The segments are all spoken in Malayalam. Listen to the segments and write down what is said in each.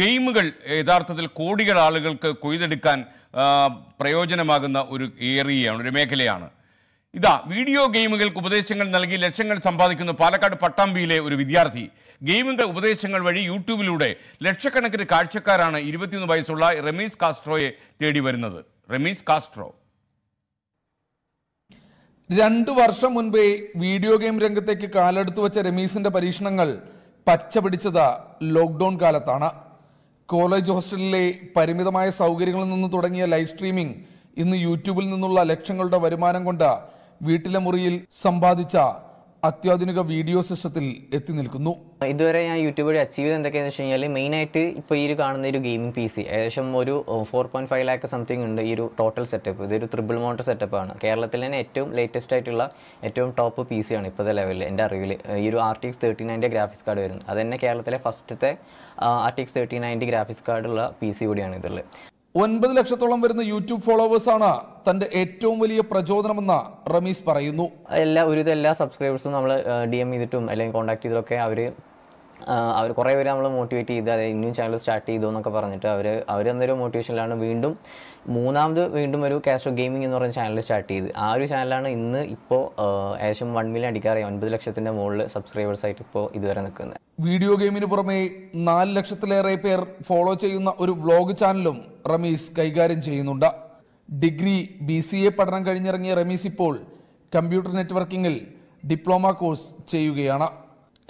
ഗെയിമുകൾ യഥാർത്ഥത്തിൽ കോടികൾ ആളുകൾക്ക് കൊയ്തെടുക്കാൻ പ്രയോജനമാകുന്ന ഒരു ഏരിയയാണ് ഒരു മേഖലയാണ് ഇതാ വീഡിയോ ഗെയിമുകൾക്ക് ഉപദേശങ്ങൾ നൽകി ലക്ഷങ്ങൾ സമ്പാദിക്കുന്ന പാലക്കാട് പട്ടാമ്പിയിലെ ഒരു വിദ്യാർത്ഥി ഗെയിമിൻ്റെ ഉപദേശങ്ങൾ വഴി യൂട്യൂബിലൂടെ ലക്ഷക്കണക്കിന് കാഴ്ചക്കാരാണ് ഇരുപത്തിയൊന്ന് വയസ്സുള്ള റമീസ് കാസ്ട്രോയെ തേടി വരുന്നത് റമീസ് കാസ്ട്രോ രണ്ടു വർഷം മുൻപേ വീഡിയോ ഗെയിം രംഗത്തേക്ക് കാലെടുത്തു വെച്ച രമീസിന്റെ പരീക്ഷണങ്ങൾ പച്ച പിടിച്ചത് ലോക്ക്ഡൌൺ കാലത്താണ് കോളേജ് ഹോസ്റ്റലിലെ പരിമിതമായ സൗകര്യങ്ങളിൽ നിന്ന് തുടങ്ങിയ ലൈവ് സ്ട്രീമിംഗ് ഇന്ന് യൂട്യൂബിൽ നിന്നുള്ള ലക്ഷങ്ങളുടെ വരുമാനം കൊണ്ട് വീട്ടിലെ മുറിയിൽ സമ്പാദിച്ച അത്യാധുനിക വീഡിയോ സിസ്റ്റത്തിൽ എത്തി നിൽക്കുന്നു ഇതുവരെ ഞാൻ യൂട്യൂബ് വഴി അച്ചീവ് ചെയ്ത് എന്തൊക്കെയാണെന്ന് വെച്ച് കഴിഞ്ഞാൽ മെയിനായിട്ട് ഇപ്പോൾ ഈ ഒരു കാണുന്ന ഒരു ഗെയിമിംഗ് പി സി ഏകദേശം ഒരു four point five lakh something ഉണ്ട് ഈ ഒരു ടോട്ടൽ സെറ്റപ്പ് ഇതൊരു ട്രിപ്പിൾ മോട്ടർ സെറ്റപ്പ് ആണ് കേരളത്തിൽ തന്നെ ഏറ്റവും ലേറ്റസ്റ്റ് ആയിട്ടുള്ള ഏറ്റവും ടോപ്പ് പി സി ആണ് ഇപ്പോഴത്തെ ലെവലിൽ എൻ്റെ അറിവിൽ ഈ ഒരു ആർ ടി എക്സ് തേർട്ടി നയൻ്റെ ഗ്രാഫിക്സ് കാർഡ് വരുന്നത് അത് തന്നെ കേരളത്തിലെ ഫസ്റ്റത്തെ ആർ ടി എക്സ് തേർട്ടി നയൻ്റെ ഗ്രാഫിക്സ് കാർഡുള്ള പി സി കൂടിയാണ് ഇതിൽ ഒൻപത് ലക്ഷത്തോളം വരുന്ന യൂട്യൂബ് ഫോളോവേഴ്സാണ് തന്റെ ഏറ്റവും വലിയ പ്രചോദനമെന്ന് റമീസ് പറയുന്നു എല്ലാ ഒരു എല്ലാ സബ്സ്ക്രൈബേഴ്സും നമ്മൾ ഡി എം ചെയ്തിട്ടും അല്ലെങ്കിൽ കോൺടാക്ട് ചെയ്തിട്ടൊക്കെ അവർ അവർ കുറേ പേര് നമ്മളെ മോട്ടിവേറ്റ് ചെയ്ത് അതായത് ഇനിയും ചാനൽ സ്റ്റാർട്ട് ചെയ്തു എന്നൊക്കെ പറഞ്ഞിട്ട് അവർ അവർ എന്നൊരു മോട്ടിവേഷനിലാണ് വീണ്ടും മൂന്നാമത് വീണ്ടും ഒരു കാസ്ട്രോ ഗെയിമിംഗ് എന്ന് പറയുന്ന ചാനൽ സ്റ്റാർട്ട് ചെയ്ത് ആ ഒരു ചാനലാണ് ഇന്ന് ഇപ്പോൾ ഏകദേശം വൺ മില്യൺ അടിക്കാറായി ഒൻപത് ലക്ഷത്തിൻ്റെ മുകളിൽ സബ്സ്ക്രൈബേഴ്സ് ആയിട്ട് ഇപ്പോൾ ഇതുവരെ നിൽക്കുന്നത് വീഡിയോ ഗെയിമിന് പുറമെ നാല് ലക്ഷത്തിലേറെ പേർ ഫോളോ ചെയ്യുന്ന ഒരു വ്ളോഗ് ചാനലും റമീസ് കൈകാര്യം ചെയ്യുന്നുണ്ട് ഡിഗ്രി ബി സി എ പഠനം കഴിഞ്ഞിറങ്ങിയ റമീസ് ഇപ്പോൾ കമ്പ്യൂട്ടർ നെറ്റ്വർക്കിംഗിൽ ഡിപ്ലോമ കോഴ്സ് ചെയ്യുകയാണ്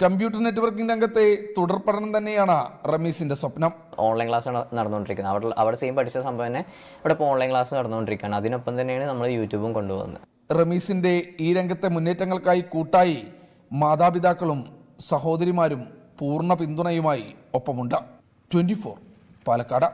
കമ്പ്യൂട്ടർ നെറ്റ്വർക്കിംഗ് രംഗത്തെ തുടർ പഠനം തന്നെയാണ് റമീസിന്റെ സ്വപ്നം ഓൺലൈൻ ക്ലാസ് നടന്നുകൊണ്ടിരിക്കുന്നത് അവിടെ അവിടെ സെയിം പഠിച്ച സംഭവം തന്നെ ഇവിടെ ഇപ്പോൾ ഓൺലൈൻ ക്ലാസ് നടന്നുകൊണ്ടിരിക്കുകയാണ് അതിനൊപ്പം തന്നെയാണ് നമ്മൾ യൂട്യൂബും കൊണ്ടുപോകുന്നത് റമീസിന്റെ ഈ രംഗത്തെ മുന്നേറ്റങ്ങൾക്കായി കൂട്ടായി മാതാപിതാക്കളും സഹോദരിമാരും പൂർണ്ണ പിന്തുണയുമായി ഒപ്പമുണ്ട് ട്വന്റി പാലക്കാട്